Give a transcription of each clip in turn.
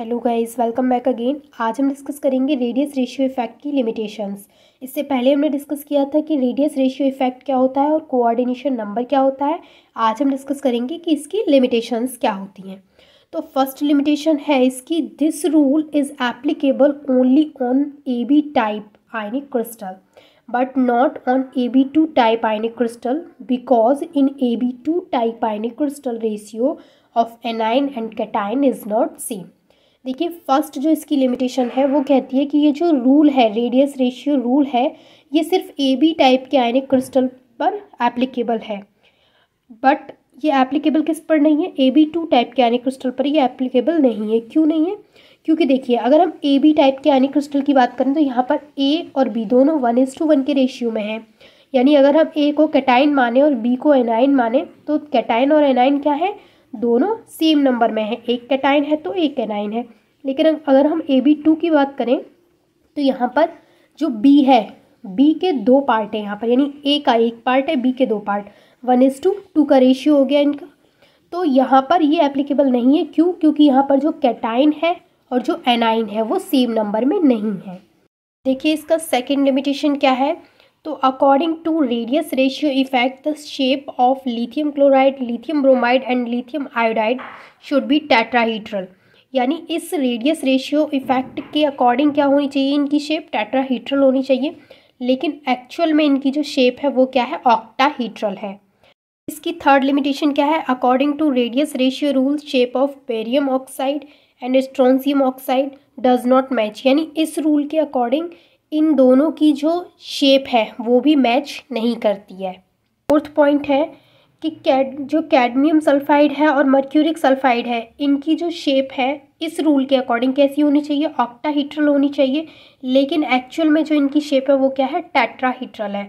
hello guys welcome back again आज हम discuss करेंगे रेडियस रेशियो इफेक्ट की लिमिटेशंस इससे पहले हमने डिस्कस किया था कि रेडियस रेशियो इफेक्ट क्या होता है और कोऑर्डिनेशन नंबर क्या होता है आज हम डिस्कस करेंगे कि इसकी लिमिटेशंस क्या होती हैं तो फर्स्ट लिमिटेशन है इसकी this rule is applicable only on A B type ionic crystal but not on A B two type ionic crystal because in A B two type ionic crystal ratio of anion and cation is not same देखिए first जो इसकी limitation है वो कहती है कि ये जो रूल है रेडियस रेशियो रूल है ये सिर्फ ए बी टाइप के आयनिक क्रिस्टल पर एप्लीकेबल है बट ये एप्लीकेबल किस पर नहीं है ए बी टू टाइप के आयनिक क्रिस्टल पर ये एप्लीकेबल नहीं है क्यों नहीं है क्योंकि देखिए अगर हम ए बी टाइप के आयनिक क्रिस्टल की बात करें तो यहाँ पर ए और बी दोनों वन इज टू वन के रेशियो में है यानी अगर हम ए को कैटाइन माने और बी को एनाइन माने तो कैटाइन और एनाइन क्या है दोनों सेम नंबर में है एक कैटाइन है तो एक कैनाइन है लेकिन अगर हम ए बी टू की बात करें तो यहाँ पर जो बी है बी के दो पार्ट है यहाँ पर यानी ए का एक पार्ट है बी के दो part one is to two two ratio हो गया इनका तो यहाँ पर ये एप्लीकेबल नहीं है क्यों क्योंकि यहाँ पर जो कैटाइन है और जो एनाइन है वो सेम नंबर में नहीं है देखिए इसका सेकेंड लिमिटेशन क्या है तो according to radius ratio effect the shape of lithium chloride lithium bromide and lithium iodide should be tetrahedral यानी इस रेडियस रेशियो इफेक्ट के अकॉर्डिंग क्या होनी चाहिए इनकी शेप टेट्राहीड्रल होनी चाहिए लेकिन एक्चुअल में इनकी जो शेप है वो क्या है ऑक्टाहीड्रल है इसकी थर्ड लिमिटेशन क्या है according to radius ratio rule shape of barium oxide and strontium oxide does not match यानी इस रूल के अकॉर्डिंग इन दोनों की जो शेप है वो भी मैच नहीं करती है फोर्थ पॉइंट है कि कैड जो कैडमियम सल्फाइड है और मर्क्यूरिक सल्फाइड है इनकी जो शेप है इस रूल के अकॉर्डिंग कैसी होनी चाहिए ऑक्टाहीट्रल होनी चाहिए लेकिन एक्चुअल में जो इनकी शेप है वो क्या है टेट्राहीट्रल है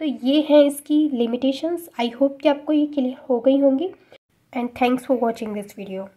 तो ये हैं इसकी लिमिटेशंस आई होप कि आपको ये क्लियर हो गई होंगी and thanks for watching this video